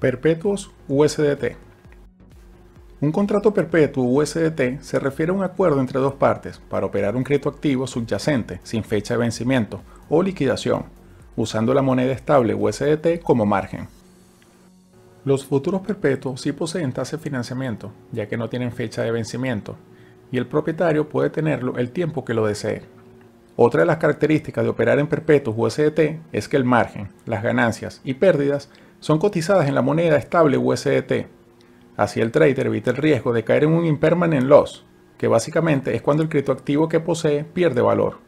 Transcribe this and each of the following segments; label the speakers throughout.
Speaker 1: Perpetuos USDT. Un contrato perpetuo USDT se refiere a un acuerdo entre dos partes para operar un criptoactivo subyacente sin fecha de vencimiento o liquidación, usando la moneda estable USDT como margen. Los futuros perpetuos sí poseen tasa de financiamiento, ya que no tienen fecha de vencimiento, y el propietario puede tenerlo el tiempo que lo desee. Otra de las características de operar en perpetuos USDT es que el margen, las ganancias y pérdidas son cotizadas en la moneda estable USDT. Así el trader evita el riesgo de caer en un impermanent loss, que básicamente es cuando el criptoactivo que posee pierde valor.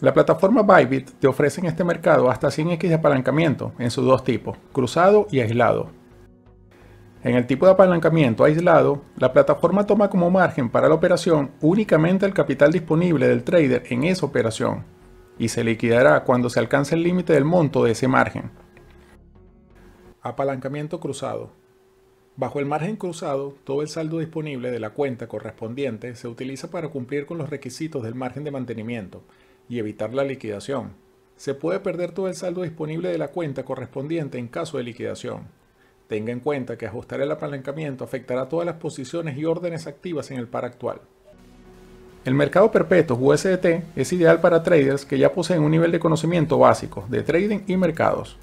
Speaker 1: La plataforma Bybit te ofrece en este mercado hasta 100x de apalancamiento en sus dos tipos, cruzado y aislado. En el tipo de apalancamiento aislado, la plataforma toma como margen para la operación únicamente el capital disponible del trader en esa operación, y se liquidará cuando se alcance el límite del monto de ese margen. Apalancamiento cruzado. Bajo el margen cruzado, todo el saldo disponible de la cuenta correspondiente se utiliza para cumplir con los requisitos del margen de mantenimiento y evitar la liquidación. Se puede perder todo el saldo disponible de la cuenta correspondiente en caso de liquidación. Tenga en cuenta que ajustar el apalancamiento afectará todas las posiciones y órdenes activas en el par actual. El mercado perpetuo USDT es ideal para traders que ya poseen un nivel de conocimiento básico de trading y mercados.